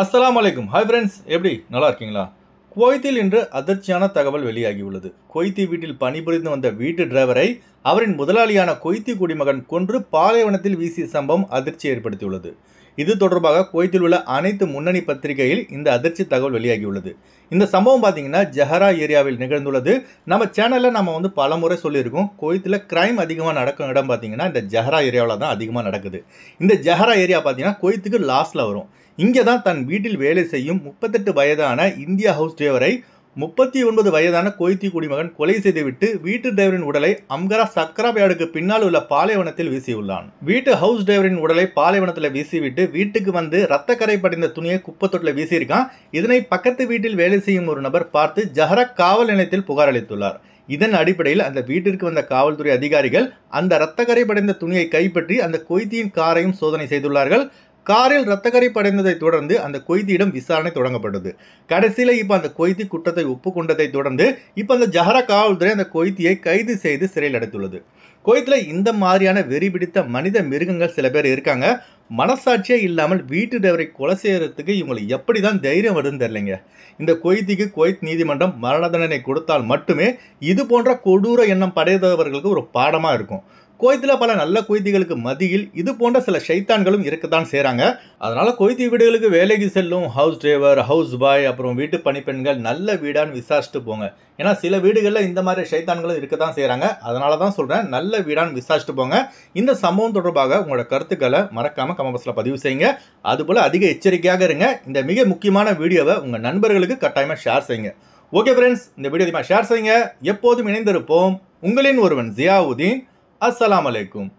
அஸ்லாம் அலைக்கும் hi friends எப்படி நல்லா இருக்கீங்களா குவைத்தில் இன்று அதிர்ச்சியான தகவல் வெளியாகியுள்ளது கொய்த்தி வீட்டில் பணிபுரிந்து வந்த வீட்டு டிரைவரை அவரின் முதலாளியான கொய்த்தி குடிமகன் கொன்று பாலைவனத்தில் வீசிய சம்பவம் அதிர்ச்சி ஏற்படுத்தியுள்ளது இது தொடர்பாக குவைத்தில் உள்ள அனைத்து முன்னணி பத்திரிகையில் இந்த அதிர்ச்சி தகவல் வெளியாகியுள்ளது இந்த சம்பவம் பார்த்தீங்கன்னா ஜஹரா ஏரியாவில் நிகழ்ந்துள்ளது நம்ம சேனலில் நம்ம வந்து பல முறை சொல்லியிருக்கோம் குவைத்தில் கிரைம் அதிகமாக நடக்கும் இடம் பார்த்தீங்கன்னா இந்த ஜஹரா ஏரியாவில் தான் அதிகமாக நடக்குது இந்த ஜஹரா ஏரியா பார்த்தீங்கன்னா குவைத்துக்கு லாஸ்ட்டில் வரும் இங்கே தான் தன் வீட்டில் வேலை செய்யும் முப்பத்தெட்டு வயதான இந்தியா ஹவுஸ் டிரைவரை முப்பத்தி ஒன்பது வயதான கொய்த்தி குடிமகன் கொலை செய்துவிட்டு வீட்டு டிரைவரின் உடலை அம்கரா சக்கராபியாடுக்கு பின்னால் உள்ள பாலைவனத்தில் வீசியுள்ளான் வீட்டு ஹவுஸ் டிரைவரின் உடலை பாலைவனத்தில் வீசிவிட்டு வீட்டுக்கு வந்து ரத்தக்கரை படிந்த துணியை குப்பத்தொட்டில் வீசியிருக்கான் இதனை பக்கத்து வீட்டில் வேலை செய்யும் ஒரு நபர் பார்த்து ஜஹரா காவல் நிலையத்தில் புகார் அளித்துள்ளார் இதன் அடிப்படையில் அந்த வீட்டிற்கு வந்த காவல்துறை அதிகாரிகள் அந்த கரை படைந்த துணியை கைப்பற்றி அந்த கொய்த்தியின் காரையும் சோதனை செய்துள்ளார்கள் காரில் ரத்தக்கரை படைந்ததை தொடர்ந்து அந்த கொய்தியிடம் விசாரணை தொடங்கப்பட்டது கடைசியில் இப்போ அந்த கொய்தி குற்றத்தை ஒப்புக்கொண்டதை தொடர்ந்து இப்போ அந்த ஜஹரா காவல்துறை அந்த கொய்தியை கைது செய்து சிறையில் அடைத்துள்ளது கொய்தில் இந்த மாதிரியான வெறி பிடித்த மனித மிருகங்கள் சில பேர் இருக்காங்க மனசாட்சியே இல்லாமல் வீட்டு டிரைவரை கொலை செய்கிறதுக்கு இவங்களுக்கு எப்படி தான் தைரியம் வருதுன்னு தெரியலைங்க இந்த கொய்திக்கு கொய்த் நீதிமன்றம் மரண தண்டனை கொடுத்தால் மட்டுமே இது போன்ற கொடூர எண்ணம் படைத்தவர்களுக்கு ஒரு பாடமாக இருக்கும் கோயத்தில் பல நல்ல குய்திகளுக்கு மதியில் இது போன்ற சில சைத்தான்களும் இருக்கத்தான் செய்கிறாங்க அதனால் குய்தி வீடுகளுக்கு வேலைக்கு செல்லும் ஹவுஸ் டிரைவர் ஹவுஸ் பாய் அப்புறம் வீட்டு பணிப்பெண்கள் நல்ல வீடான்னு விசாரிச்சுட்டு போங்க ஏன்னா சில வீடுகளில் இந்த மாதிரி சைத்தான்களும் இருக்க தான் செய்கிறாங்க அதனால தான் சொல்கிறேன் நல்ல வீடான்னு விசாரிச்சுட்டு போங்க இந்த சம்பவம் தொடர்பாக உங்களோட கருத்துக்களை மறக்காமல் கமபஸில் பதிவு செய்யுங்க அதுபோல் அதிக எச்சரிக்கையாக இருங்க இந்த மிக முக்கியமான வீடியோவை உங்கள் நண்பர்களுக்கு கட்டாயமாக ஷேர் செய்யுங்க ஓகே ஃப்ரெண்ட்ஸ் இந்த வீடியோ அதிகமாக ஷேர் செய்யுங்க எப்போதும் இணைந்திருப்போம் உங்களின் ஒருவன் ஜியாவுதீன் अस्सलाम